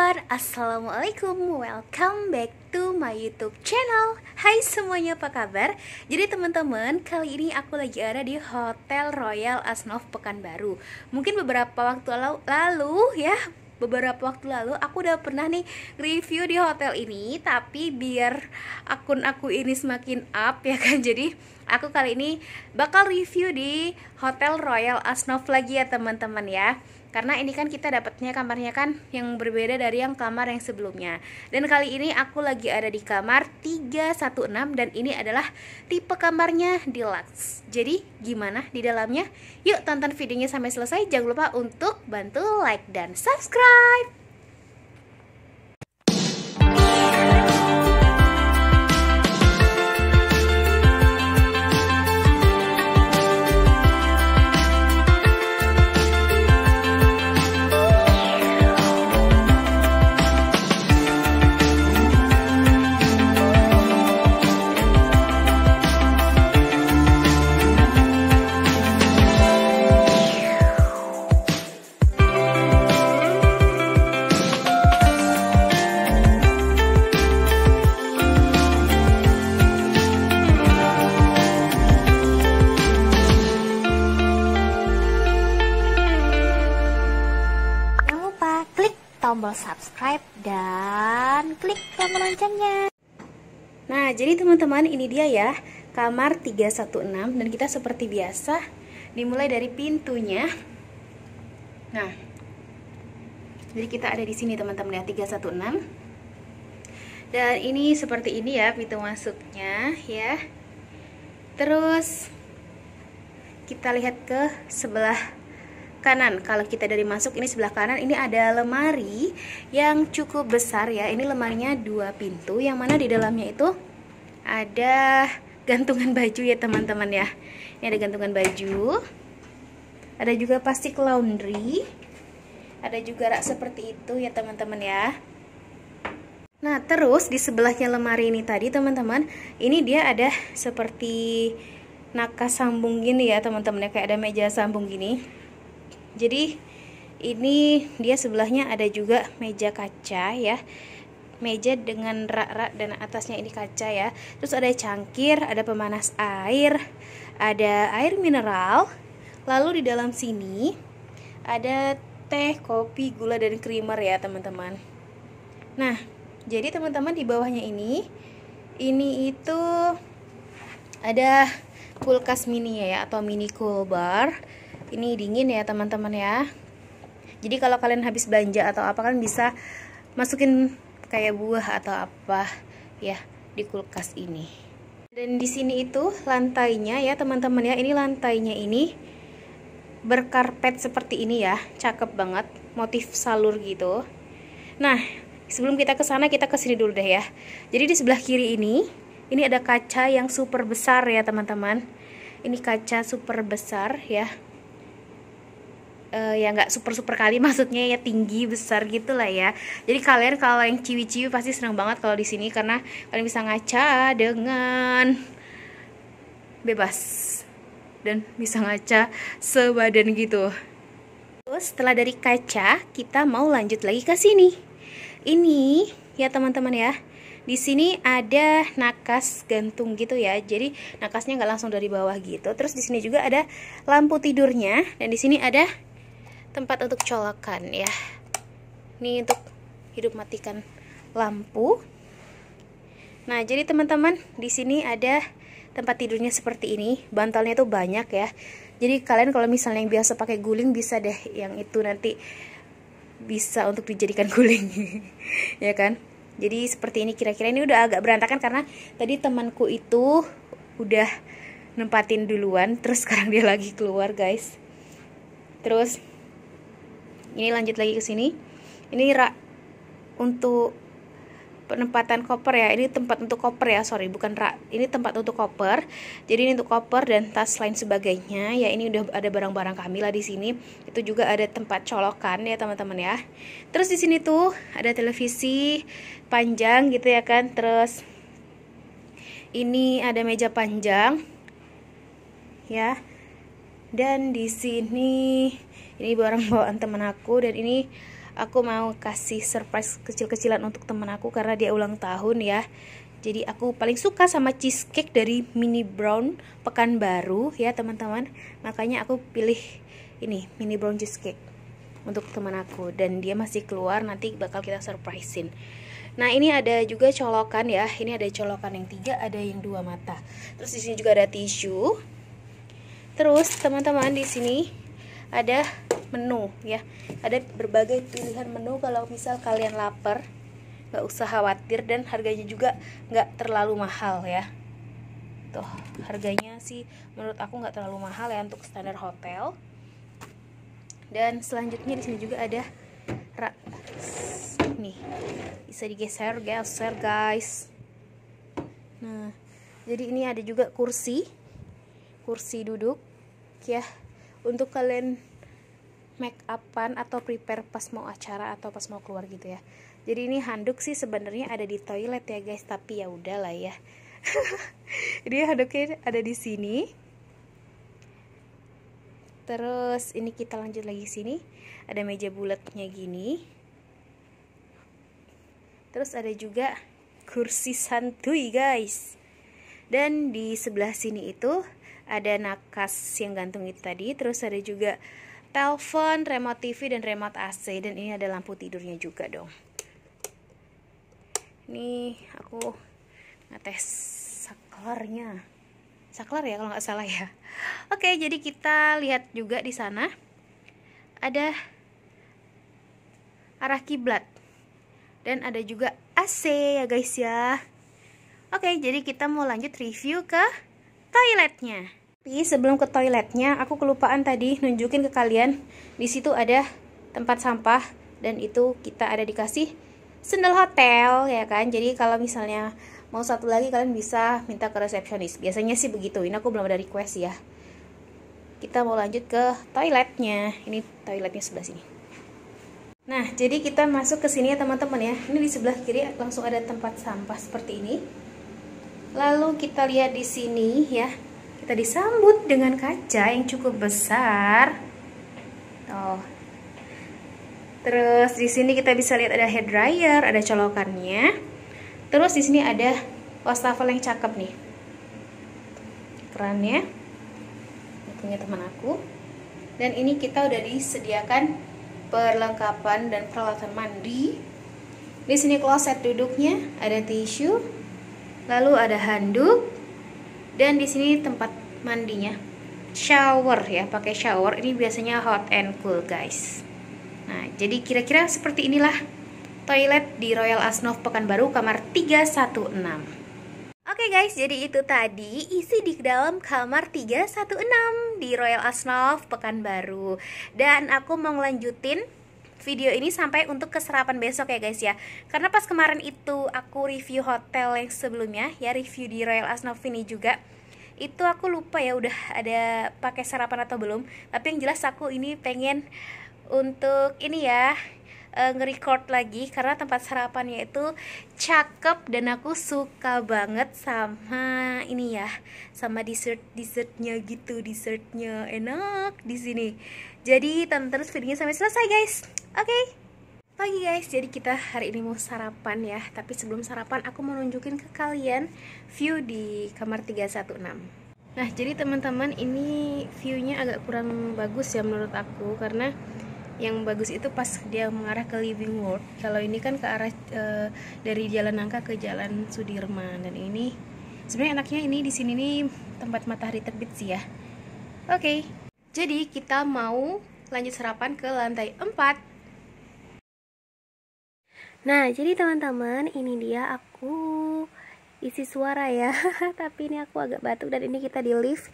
kabar? Assalamualaikum Welcome back to my youtube channel Hai semuanya apa kabar? Jadi teman-teman, kali ini aku lagi ada di Hotel Royal Asnov Pekanbaru Mungkin beberapa waktu lalu ya beberapa waktu lalu aku udah pernah nih review di hotel ini tapi biar akun aku ini semakin up ya kan jadi aku kali ini bakal review di Hotel Royal Asnov lagi ya teman-teman ya karena ini kan kita dapatnya kamarnya kan yang berbeda dari yang kamar yang sebelumnya dan kali ini aku lagi ada di kamar 316 dan ini adalah tipe kamarnya deluxe jadi gimana di dalamnya yuk tonton videonya sampai selesai jangan lupa untuk bantu like dan subscribe tombol subscribe dan klik tombol loncengnya. Nah, jadi teman-teman ini dia ya, kamar 316 dan kita seperti biasa dimulai dari pintunya. Nah, jadi kita ada di sini teman-teman ya, 316. Dan ini seperti ini ya pintu masuknya ya. Terus kita lihat ke sebelah kanan. Kalau kita dari masuk ini sebelah kanan ini ada lemari yang cukup besar ya. Ini lemarinya dua pintu yang mana di dalamnya itu ada gantungan baju ya teman-teman ya. Ini ada gantungan baju. Ada juga plastik laundry. Ada juga rak seperti itu ya teman-teman ya. Nah, terus di sebelahnya lemari ini tadi teman-teman, ini dia ada seperti nakas sambung gini ya teman-teman ya, kayak ada meja sambung gini jadi ini dia sebelahnya ada juga meja kaca ya meja dengan rak-rak dan atasnya ini kaca ya terus ada cangkir ada pemanas air ada air mineral lalu di dalam sini ada teh kopi gula dan creamer ya teman-teman nah jadi teman-teman di bawahnya ini ini itu ada kulkas mini ya atau mini cool bar ini dingin ya teman-teman ya jadi kalau kalian habis belanja atau apa kan bisa masukin kayak buah atau apa ya di kulkas ini dan di sini itu lantainya ya teman-teman ya ini lantainya ini berkarpet seperti ini ya cakep banget motif salur gitu nah sebelum kita ke sana kita ke sini dulu deh ya jadi di sebelah kiri ini ini ada kaca yang super besar ya teman-teman ini kaca super besar ya uh, ya nggak super super kali maksudnya ya tinggi besar gitu lah ya jadi kalian kalau yang ciwi-ciwi pasti seneng banget kalau di sini karena kalian bisa ngaca dengan bebas dan bisa ngaca sebadan gitu terus setelah dari kaca kita mau lanjut lagi ke sini ini ya teman-teman ya di sini ada nakas gantung gitu ya jadi nakasnya nggak langsung dari bawah gitu terus di sini juga ada lampu tidurnya dan di sini ada tempat untuk colokan ya ini untuk hidup matikan lampu nah jadi teman-teman di sini ada tempat tidurnya seperti ini bantalnya tuh banyak ya jadi kalian kalau misalnya yang biasa pakai guling bisa deh yang itu nanti bisa untuk dijadikan guling ya kan jadi seperti ini kira-kira ini udah agak berantakan karena tadi temanku itu udah nempatin duluan terus sekarang dia lagi keluar guys terus ini lanjut lagi ke sini ini rak untuk penempatan koper ya ini tempat untuk koper ya sorry bukan rak ini tempat untuk koper jadi ini untuk koper dan tas lain sebagainya ya ini udah ada barang-barang kami lah di sini itu juga ada tempat colokan ya teman-teman ya terus di sini tuh ada televisi panjang gitu ya kan terus ini ada meja panjang ya dan di sini ini barang bawaan teman aku dan ini aku mau kasih surprise kecil-kecilan untuk teman aku karena dia ulang tahun ya jadi aku paling suka sama cheesecake dari Mini Brown pekan baru ya teman-teman makanya aku pilih ini Mini Brown cheesecake untuk teman aku dan dia masih keluar nanti bakal kita surprisein nah ini ada juga colokan ya ini ada colokan yang tiga ada yang dua mata terus di sini juga ada tisu terus teman-teman di sini ada menu ya ada berbagai pilihan menu kalau misal kalian lapar nggak usah khawatir dan harganya juga nggak terlalu mahal ya tuh harganya sih menurut aku nggak terlalu mahal ya untuk standar hotel dan selanjutnya di sini juga ada rak nih bisa digeser geser guys nah jadi ini ada juga kursi kursi duduk ya untuk kalian make upan atau prepare pas mau acara atau pas mau keluar gitu ya jadi ini handuk sih sebenarnya ada di toilet ya guys tapi ya udahlah ya jadi handuknya ada di sini terus ini kita lanjut lagi sini ada meja bulatnya gini terus ada juga kursi santuy guys dan di sebelah sini itu ada nakas yang gantung itu tadi terus ada juga telepon remote TV dan remote AC dan ini ada lampu tidurnya juga dong ini aku ngetes saklarnya saklar ya kalau nggak salah ya oke jadi kita lihat juga di sana ada arah kiblat dan ada juga AC ya guys ya oke jadi kita mau lanjut review ke toiletnya tapi sebelum ke toiletnya, aku kelupaan tadi nunjukin ke kalian. Di situ ada tempat sampah dan itu kita ada dikasih sendal hotel ya kan. Jadi kalau misalnya mau satu lagi kalian bisa minta ke resepsionis. Biasanya sih begitu. Ini aku belum ada request ya. Kita mau lanjut ke toiletnya. Ini toiletnya sebelah sini. Nah, jadi kita masuk ke sini ya teman-teman ya. Ini di sebelah kiri langsung ada tempat sampah seperti ini. Lalu kita lihat di sini ya kita disambut dengan kaca yang cukup besar. Tuh. Terus di sini kita bisa lihat ada hair dryer, ada colokannya. Terus di sini ada wastafel yang cakep nih. Kerannya punya teman aku. Dan ini kita udah disediakan perlengkapan dan peralatan mandi. Di sini kloset duduknya, ada tisu, lalu ada handuk, dan di sini tempat mandinya shower ya pakai shower ini biasanya hot and cool guys nah jadi kira-kira seperti inilah toilet di Royal Asnov Pekanbaru kamar 316 Oke guys, jadi itu tadi isi di dalam kamar 316 di Royal Asnov Pekanbaru. Dan aku mau ngelanjutin video ini sampai untuk keserapan besok ya guys ya. Karena pas kemarin itu aku review hotel yang sebelumnya, ya review di Royal Asnov ini juga itu aku lupa ya udah ada pakai sarapan atau belum tapi yang jelas aku ini pengen untuk ini ya eh, nge-record lagi karena tempat sarapannya itu cakep dan aku suka banget sama ini ya sama dessert dessertnya gitu dessertnya enak di sini jadi tonton terus videonya sampai selesai guys oke okay pagi guys, jadi kita hari ini mau sarapan ya Tapi sebelum sarapan aku mau nunjukin ke kalian view di kamar 316 Nah, jadi teman-teman ini view-nya agak kurang bagus ya menurut aku karena yang bagus itu pas dia mengarah ke Living World. Kalau ini kan ke arah e, dari Jalan Nangka ke Jalan Sudirman dan ini sebenarnya enaknya ini di sini nih tempat matahari terbit sih ya. Oke. Okay. Jadi kita mau lanjut sarapan ke lantai 4. Nah, jadi teman-teman, ini dia aku isi suara ya tapi ini aku agak batuk dan ini kita di lift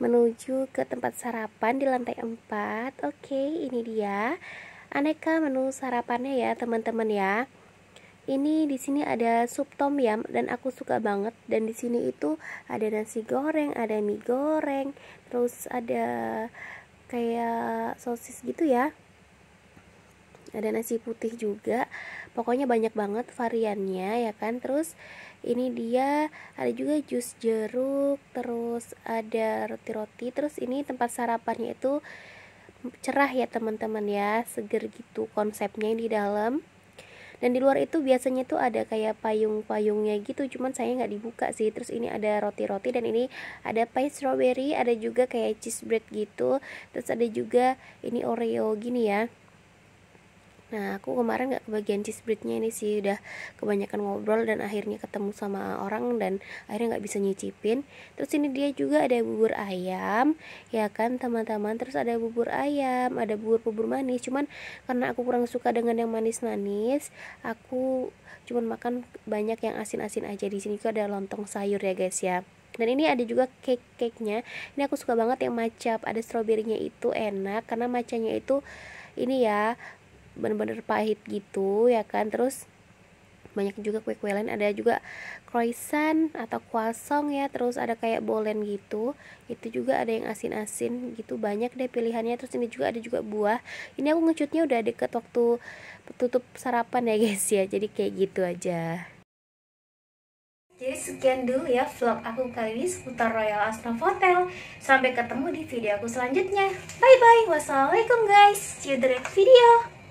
menuju ke tempat sarapan di lantai 4 oke ini dia aneka menu sarapannya ya teman-teman ya ini di sini ada sup tom yam dan aku suka banget dan di sini itu ada nasi goreng ada mie goreng terus ada kayak sosis gitu ya ada nasi putih juga pokoknya banyak banget variannya ya kan terus ini dia ada juga jus jeruk terus ada roti-roti terus ini tempat sarapannya itu cerah ya teman-teman ya seger gitu konsepnya di dalam dan di luar itu biasanya tuh ada kayak payung-payungnya gitu cuman saya nggak dibuka sih terus ini ada roti-roti dan ini ada pie strawberry ada juga kayak cheese bread gitu terus ada juga ini oreo gini ya Nah aku kemarin gak kebagian cheese breadnya ini sih udah kebanyakan ngobrol dan akhirnya ketemu sama orang dan akhirnya gak bisa nyicipin. Terus ini dia juga ada bubur ayam, ya kan teman-teman. Terus ada bubur ayam, ada bubur bubur manis. Cuman karena aku kurang suka dengan yang manis-manis, aku cuman makan banyak yang asin-asin aja. Di sini juga ada lontong sayur ya guys ya dan ini ada juga cake cake nya ini aku suka banget yang macap ada stroberinya itu enak karena macanya itu ini ya bener-bener pahit gitu ya kan terus banyak juga kue-kue lain ada juga croissant atau kuasong ya terus ada kayak bolen gitu itu juga ada yang asin-asin gitu banyak deh pilihannya terus ini juga ada juga buah ini aku ngecutnya udah deket waktu tutup sarapan ya guys ya jadi kayak gitu aja jadi sekian dulu ya vlog aku kali ini seputar Royal Astro Hotel. Sampai ketemu di video aku selanjutnya. Bye bye. Wassalamualaikum guys. See you the next video.